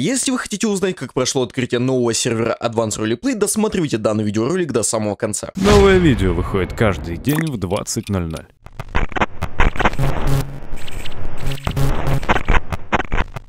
Если вы хотите узнать, как прошло открытие нового сервера Advanced Roleplay, Play, досматривайте данный видеоролик до самого конца. Новое видео выходит каждый день в 20.00.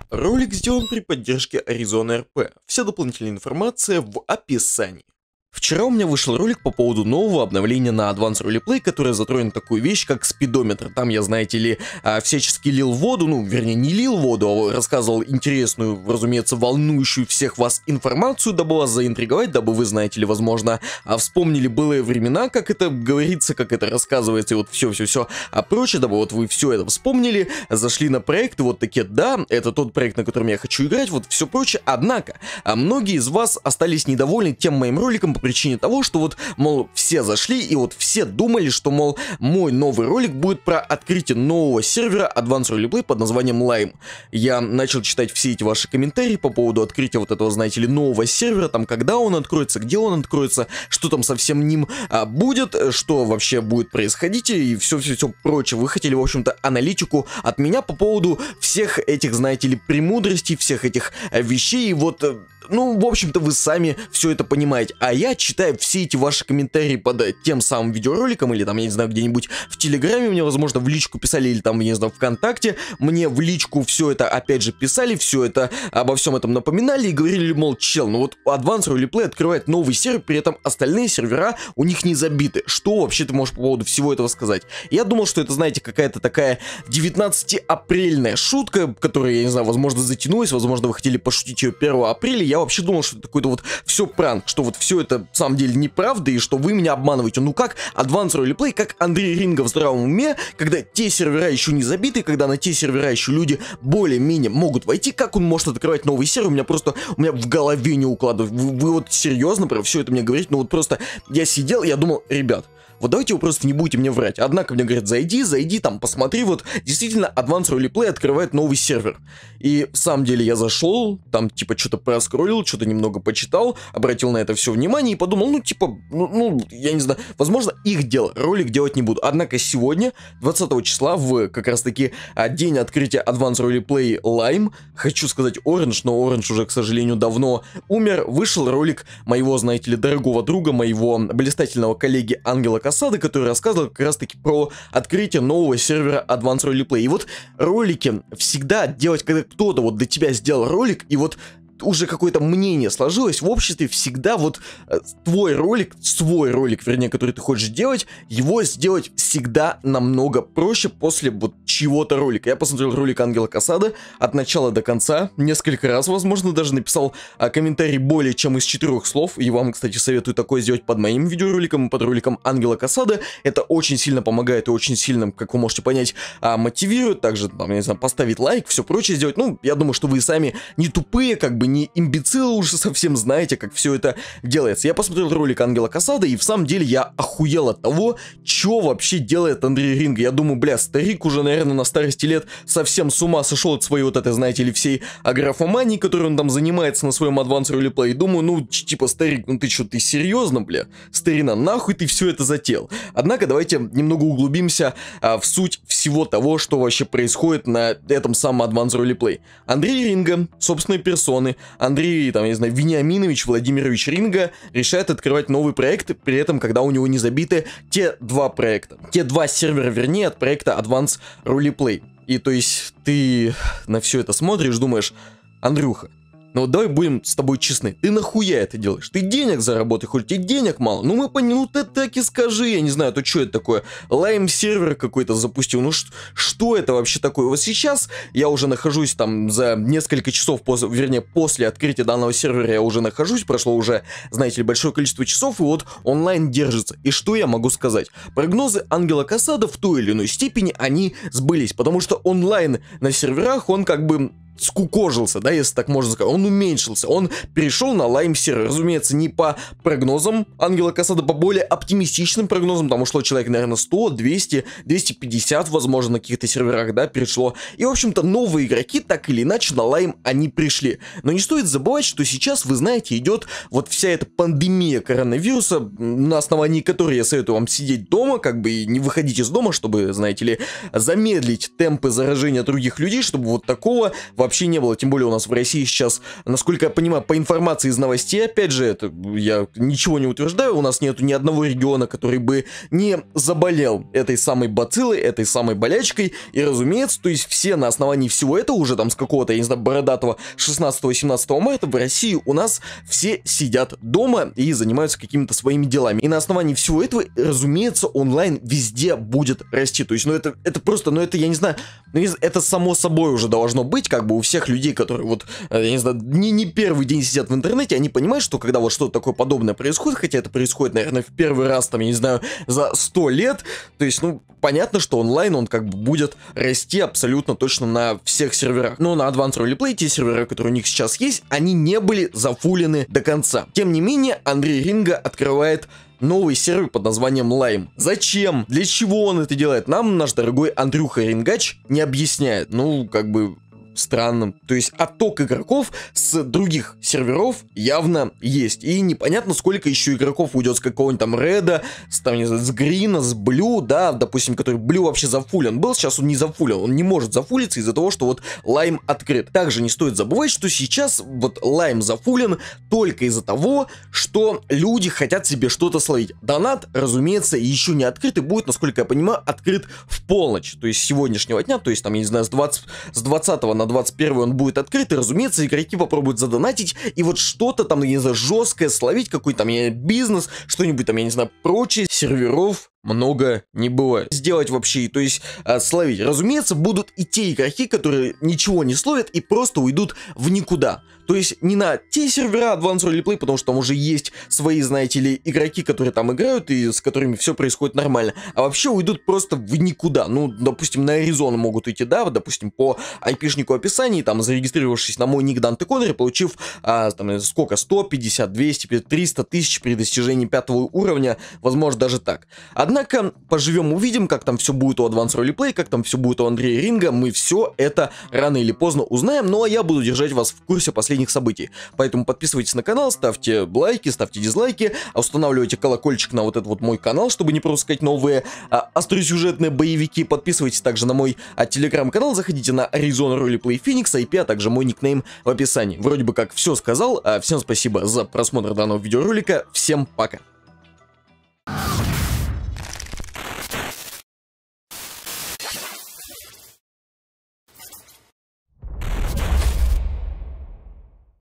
Ролик сделан при поддержке Arizona RP. Вся дополнительная информация в описании. Вчера у меня вышел ролик по поводу нового обновления на Advanced Roleplay, которое затронет такую вещь, как спидометр. Там я, знаете ли, а, всячески лил воду, ну, вернее, не лил воду, а рассказывал интересную, разумеется, волнующую всех вас информацию, дабы вас заинтриговать, дабы вы, знаете ли, возможно, а, вспомнили былые времена, как это говорится, как это рассказывается, и вот все-все-все, а прочее, дабы вот вы все это вспомнили, зашли на проект, и вот такие, да, это тот проект, на котором я хочу играть, вот все прочее. Однако, а, многие из вас остались недовольны тем моим роликом, по причине того, что вот, мол, все зашли и вот все думали, что, мол, мой новый ролик будет про открытие нового сервера Advanced Roleplay под названием Lime. Я начал читать все эти ваши комментарии по поводу открытия вот этого, знаете ли, нового сервера, там, когда он откроется, где он откроется, что там со всем ним а, будет, что вообще будет происходить и все-все-все прочее. Вы хотели, в общем-то, аналитику от меня по поводу всех этих, знаете ли, премудростей, всех этих э, вещей, и вот э, ну, в общем-то, вы сами все это понимаете. А я читаю все эти ваши комментарии под э, тем самым видеороликом, или там, я не знаю, где-нибудь в Телеграме мне, возможно, в личку писали, или там, я не знаю, ВКонтакте. Мне в личку все это, опять же, писали, все это, обо всем этом напоминали и говорили, мол, чел, ну вот Advanced Replay открывает новый сервер, при этом остальные сервера у них не забиты. Что вообще ты можешь по поводу всего этого сказать? Я думал, что это, знаете, какая-то такая 19-апрельная шутка, которая, я не знаю, возможно, затянулась, возможно, вы хотели пошутить ее 1 апреля, я вообще думал, что это какой-то вот все пранк, что вот все это на самом деле неправда, и что вы меня обманываете. Ну как Advanced Roleplay, как Андрей Ринга в здравом уме, когда те сервера еще не забиты, когда на те сервера еще люди более-менее могут войти, как он может открывать новый сервер? У меня просто, у меня в голове не укладывается, Вы, вы вот серьезно про все это мне говорите? Ну вот просто я сидел, я думал, ребят, вот давайте вы просто не будете мне врать. Однако мне говорят, зайди, зайди там, посмотри, вот действительно Advanced Roleplay открывает новый сервер. И в самом деле я зашел, там типа что-то проскролл поскроллил, что-то немного почитал, обратил на это все внимание и подумал, ну, типа, ну, ну, я не знаю, возможно, их дело, ролик делать не буду. Однако сегодня, 20 числа, в как раз-таки а, день открытия Advanced Roleplay Lime, хочу сказать Orange, но Orange уже, к сожалению, давно умер, вышел ролик моего, знаете ли, дорогого друга, моего блистательного коллеги Ангела Касады, который рассказывал как раз-таки про открытие нового сервера Advanced Roleplay. И вот ролики всегда делать, когда кто-то вот до тебя сделал ролик, и вот уже какое-то мнение сложилось, в обществе всегда вот э, твой ролик, свой ролик, вернее, который ты хочешь делать, его сделать всегда намного проще после вот чего-то ролика. Я посмотрел ролик Ангела Касада от начала до конца, несколько раз, возможно, даже написал а, комментарий более чем из четырех слов, и вам, кстати, советую такое сделать под моим видеороликом и под роликом Ангела Касада. Это очень сильно помогает и очень сильно, как вы можете понять, а, мотивирует, также, там, я не знаю, поставить лайк, все прочее сделать. Ну, я думаю, что вы сами не тупые, как бы не имбецилы уже совсем знаете, как все это делается. Я посмотрел ролик Ангела Касада, и в самом деле я охуел от того, что вообще делает Андрей Ринг. Я думаю, бля, старик уже, наверное, наверное, на старости лет совсем с ума сошел от своей вот этой, знаете ли, всей аграфомании, которой он там занимается на своем Advanced Replay. Думаю, ну, типа, старик, ну ты что, ты серьезно, бля? Старина, нахуй ты все это затеял? Однако, давайте немного углубимся а, в суть всего того, что вообще происходит на этом самом Advanced Replay. Андрей Ринга, собственной персоны, Андрей, там, я не знаю, Вениаминович Владимирович Ринга решает открывать новый проект, при этом, когда у него не забиты те два проекта, те два сервера, вернее, от проекта Advanced Replay ролеплей. И то есть ты на все это смотришь, думаешь, Андрюха, но ну, давай будем с тобой честны. Ты нахуя это делаешь? Ты денег заработай, хоть тебе денег мало. Ну мы поняли, ну ты так и скажи, я не знаю, то что это такое? Лайм сервер какой-то запустил. Ну что это вообще такое? Вот сейчас я уже нахожусь там за несколько часов, поз... вернее, после открытия данного сервера я уже нахожусь. Прошло уже, знаете ли, большое количество часов, и вот онлайн держится. И что я могу сказать? Прогнозы Ангела Касада в той или иной степени они сбылись, потому что онлайн на серверах он как бы скукожился, да, если так можно сказать, он уменьшился, он перешел на Lime сервер, разумеется, не по прогнозам Ангела Касада, по более оптимистичным прогнозам, там ушло человек, наверное, 100, 200, 250, возможно, на каких-то серверах, да, перешло, и, в общем-то, новые игроки, так или иначе, на лайм они пришли, но не стоит забывать, что сейчас, вы знаете, идет вот вся эта пандемия коронавируса, на основании которой я советую вам сидеть дома, как бы и не выходить из дома, чтобы, знаете ли, замедлить темпы заражения других людей, чтобы вот такого вообще вообще не было. Тем более у нас в России сейчас, насколько я понимаю, по информации из новостей, опять же, это я ничего не утверждаю, у нас нету ни одного региона, который бы не заболел этой самой бациллой, этой самой болячкой. И разумеется, то есть все на основании всего этого уже там с какого-то, я не знаю, бородатого 16 18 марта в России у нас все сидят дома и занимаются какими-то своими делами. И на основании всего этого, разумеется, онлайн везде будет расти. То есть, ну это, это просто, ну это, я не знаю, ну, это само собой уже должно быть, как бы у всех людей, которые вот, э, я не знаю, не, не первый день сидят в интернете, они понимают, что когда вот что-то такое подобное происходит, хотя это происходит, наверное, в первый раз, там, я не знаю, за сто лет, то есть, ну, понятно, что онлайн он как бы будет расти абсолютно точно на всех серверах. Но на Advanced Roleplay, те серверы, которые у них сейчас есть, они не были зафулены до конца. Тем не менее, Андрей Ринга открывает новый сервер под названием Lime. Зачем? Для чего он это делает? Нам наш дорогой Андрюха Рингач не объясняет. Ну, как бы, странным. То есть отток игроков с других серверов явно есть. И непонятно, сколько еще игроков уйдет с какого-нибудь там реда, с, там, не знаю, с грина, с блю, да, допустим, который блю вообще зафулен был, сейчас он не зафулен, он не может зафулиться из-за того, что вот лайм открыт. Также не стоит забывать, что сейчас вот лайм зафулен только из-за того, что люди хотят себе что-то словить. Донат, разумеется, еще не открыт и будет, насколько я понимаю, открыт в полночь, то есть сегодняшнего дня, то есть там, я не знаю, с, 20, с 20 на 21 он будет открыт, и, разумеется, игроки попробуют задонатить, и вот что-то там, я не знаю, жесткое словить, какой-то там, я бизнес, что-нибудь там, я не знаю, прочее серверов много не бывает. Сделать вообще, то есть а, словить. Разумеется, будут и те игроки, которые ничего не словят и просто уйдут в никуда. То есть не на те сервера Advanced Role Play, потому что там уже есть свои, знаете ли, игроки, которые там играют и с которыми все происходит нормально. А вообще уйдут просто в никуда. Ну, допустим, на Аризону могут идти, да, вот допустим, по айпишнику описаний, там, зарегистрировавшись на мой ник Данте Коннери, получив, а, там, сколько, 150, 200, 300 тысяч при достижении пятого уровня, возможно, даже даже так. Однако, поживем увидим, как там все будет у Advanced Roleplay, как там все будет у Андрея Ринга, мы все это рано или поздно узнаем, ну а я буду держать вас в курсе последних событий. Поэтому подписывайтесь на канал, ставьте лайки, ставьте дизлайки, устанавливайте колокольчик на вот этот вот мой канал, чтобы не пропускать новые а, остросюжетные боевики. Подписывайтесь также на мой а, телеграм-канал, заходите на Arizona Roleplay Phoenix, IP, а, а также мой никнейм в описании. Вроде бы как все сказал, а всем спасибо за просмотр данного видеоролика, всем пока!